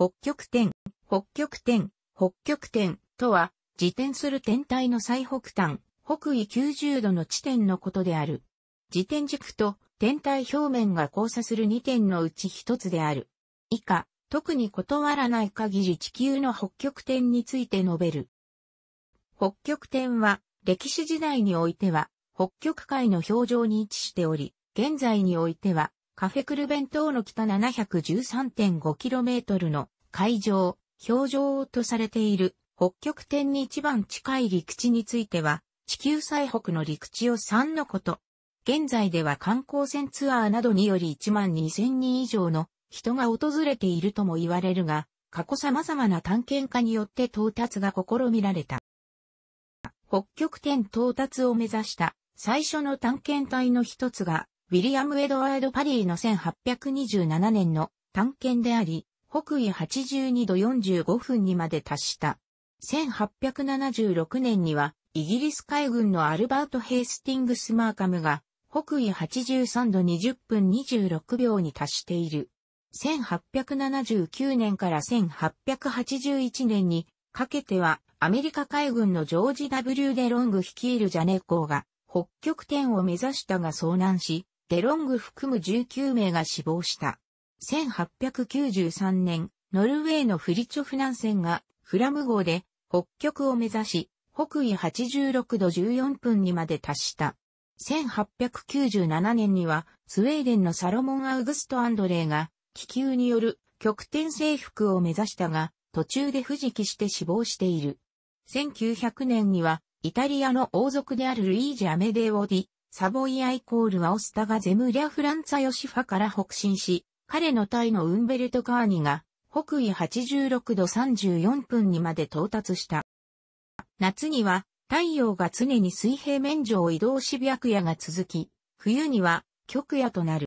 北極点、北極点、北極点とは、自転する天体の最北端、北緯90度の地点のことである。自転軸と天体表面が交差する2点のうち1つである。以下、特に断らない限り地球の北極点について述べる。北極点は、歴史時代においては、北極海の表情に位置しており、現在においては、カフェクル弁当の北 713.5km の海上、表情とされている北極点に一番近い陸地については、地球最北の陸地を3のこと。現在では観光船ツアーなどにより1万2000人以上の人が訪れているとも言われるが、過去様々な探検家によって到達が試みられた。北極点到達を目指した最初の探検隊の一つがウィリアム・エドワード・パリーの1827年の探検であり、北緯82度45分にまで達した。1876年には、イギリス海軍のアルバート・ヘイスティングス・マーカムが、北緯83度20分26秒に達している。1879年から1881年にかけては、アメリカ海軍のジョージ・ W・ デ・ロング率いるジャネッーが、北極点を目指したが遭難し、デロング含む19名が死亡した。1893年、ノルウェーのフリチョフ南線がフラム号で北極を目指し、北緯86度14分にまで達した。1897年には、スウェーデンのサロモン・アウグスト・アンドレイが、気球による極点征服を目指したが、途中で不時期して死亡している。1900年には、イタリアの王族であるルイージ・アメデーオ・ディ、サボイアイコールはオスタがゼムリャ・フランツァ・ヨシファから北進し、彼のタイのウンベルト・カーニが北緯86度34分にまで到達した。夏には太陽が常に水平面上を移動し白夜が続き、冬には極夜となる。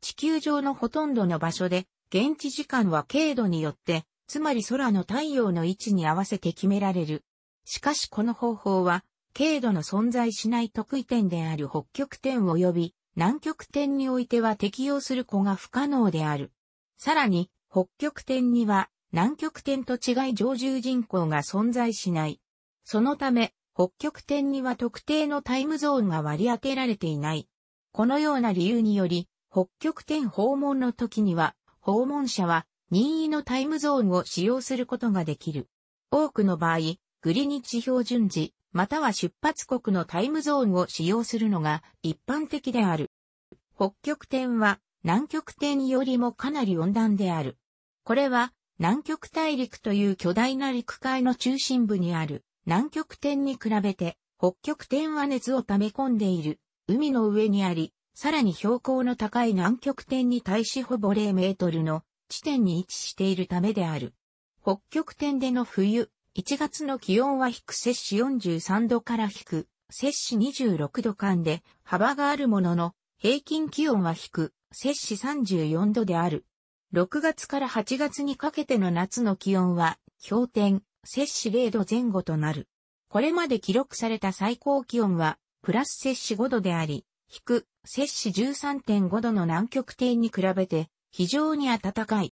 地球上のほとんどの場所で、現地時間は経度によって、つまり空の太陽の位置に合わせて決められる。しかしこの方法は、軽度の存在しない特異点である北極点及び南極点においては適用する子が不可能である。さらに、北極点には南極点と違い常住人口が存在しない。そのため、北極点には特定のタイムゾーンが割り当てられていない。このような理由により、北極点訪問の時には、訪問者は任意のタイムゾーンを使用することができる。多くの場合、グリニッジ標準時、または出発国のタイムゾーンを使用するのが一般的である。北極点は南極点よりもかなり温暖である。これは南極大陸という巨大な陸海の中心部にある南極点に比べて北極点は熱を溜め込んでいる海の上にあり、さらに標高の高い南極点に対しほぼ0メートルの地点に位置しているためである。北極点での冬、1月の気温は低摂氏43度から低摂氏26度間で幅があるものの、平均気温は低摂氏34度である。6月から8月にかけての夏の気温は氷点、摂氏0度前後となる。これまで記録された最高気温は、プラス摂氏5度であり、低、摂氏13.5度の南極点に比べて、非常に暖かい。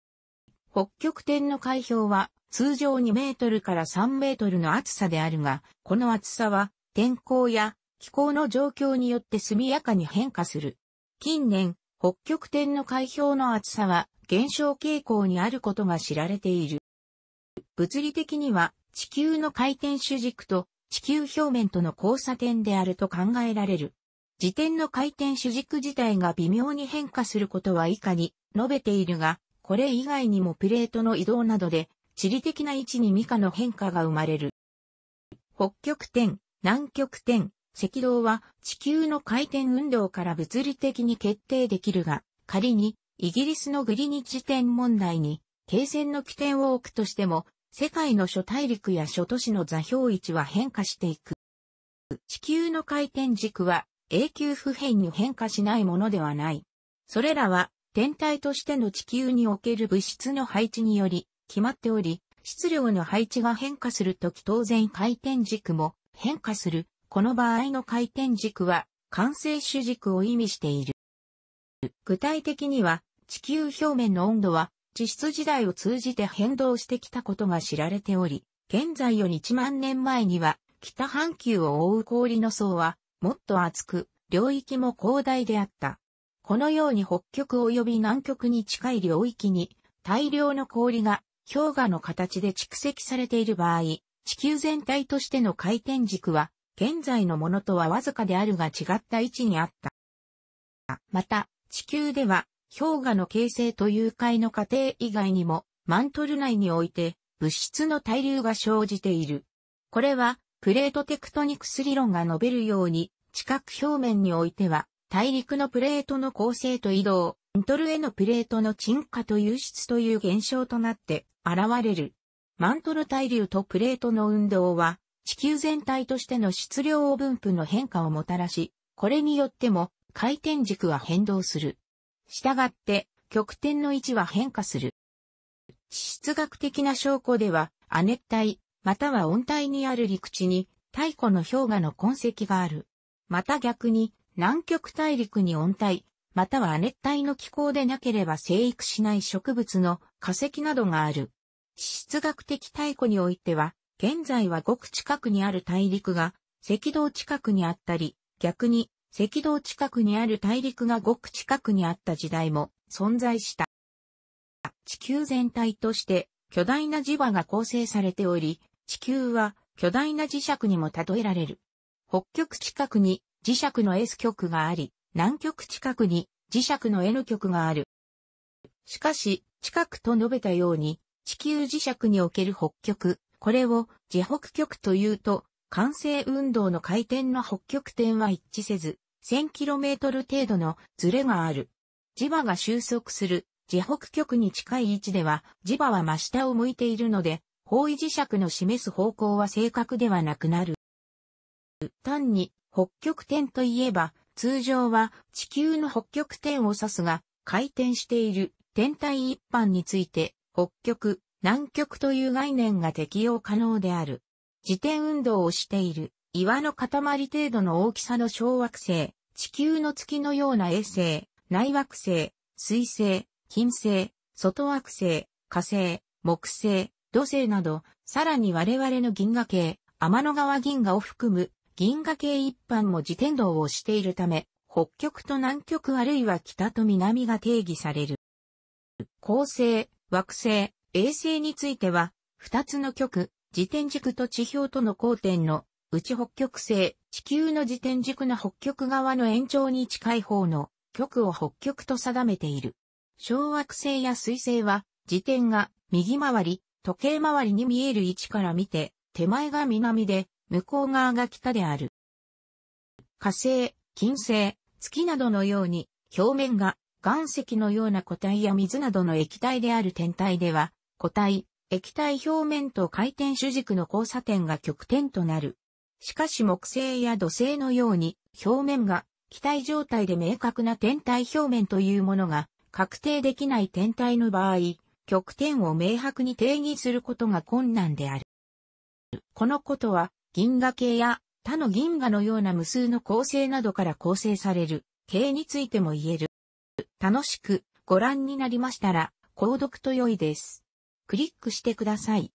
北極点の海氷は通常2メートルから3メートルの厚さであるが、この厚さは天候や気候の状況によって速やかに変化する。近年、北極点の海氷の厚さは減少傾向にあることが知られている。物理的には地球の回転主軸と地球表面との交差点であると考えられる。自転の回転主軸自体が微妙に変化することは以下に述べているが、これ以外にもプレートの移動などで、地理的な位置にミカの変化が生まれる。北極点、南極点、赤道は地球の回転運動から物理的に決定できるが、仮にイギリスのグリニッジ点問題に、経線の起点を置くとしても、世界の諸大陸や諸都市の座標位置は変化していく。地球の回転軸は永久不変に変化しないものではない。それらは天体としての地球における物質の配置により決まっており、質量の配置が変化するとき当然回転軸も変化する。この場合の回転軸は完成主軸を意味している。具体的には地球表面の温度は地質時代を通じて変動してきたことが知られており、現在より1万年前には北半球を覆う氷の層はもっと厚く、領域も広大であった。このように北極及び南極に近い領域に大量の氷が氷河の形で蓄積されている場合、地球全体としての回転軸は現在のものとはわずかであるが違った位置にあった。また、地球では氷河の形成と融解の過程以外にもマントル内において物質の対流が生じている。これはプレートテクトニクス理論が述べるように地殻表面においては大陸のプレートの構成と移動、ントルへのプレートの沈下と流出という現象となって現れる。マントル対流とプレートの運動は、地球全体としての質量分布の変化をもたらし、これによっても回転軸は変動する。したがって、極点の位置は変化する。地質学的な証拠では、亜熱帯、または温帯にある陸地に、太古の氷河の痕跡がある。また逆に、南極大陸に温帯、または亜熱帯の気候でなければ生育しない植物の化石などがある。地質学的太古においては、現在はごく近くにある大陸が赤道近くにあったり、逆に赤道近くにある大陸がごく近くにあった時代も存在した。地球全体として巨大な磁場が構成されており、地球は巨大な磁石にも例えられる。北極近くに磁石の S 極があり、南極近くに磁石の N 極がある。しかし、近くと述べたように、地球磁石における北極、これを磁北極というと、完成運動の回転の北極点は一致せず、1000km 程度のズレがある。磁場が収束する磁北極に近い位置では、磁場は真下を向いているので、方位磁石の示す方向は正確ではなくなる。単に北極点といえば、通常は地球の北極点を指すが、回転している天体一般について、北極、南極という概念が適用可能である。自転運動をしている岩の塊程度の大きさの小惑星、地球の月のような衛星、内惑星、水星、金星、外惑星、火星、木星、土星など、さらに我々の銀河系、天の川銀河を含む銀河系一般も自転道をしているため、北極と南極あるいは北と南が定義される。恒星、惑星、衛星については、二つの極、自転軸と地表との交点の、内北極星、地球の自転軸の北極側の延長に近い方の極を北極と定めている。小惑星や水星は、自転が右回り、時計回りに見える位置から見て、手前が南で、向こう側が北である。火星、金星、月などのように、表面が岩石のような固体や水などの液体である天体では、固体、液体表面と回転主軸の交差点が極点となる。しかし木星や土星のように、表面が気体状態で明確な天体表面というものが確定できない天体の場合、極点を明白に定義することが困難である。このことは銀河系や他の銀河のような無数の構成などから構成される系についても言える。楽しくご覧になりましたら、購読と良いです。クリックしてください。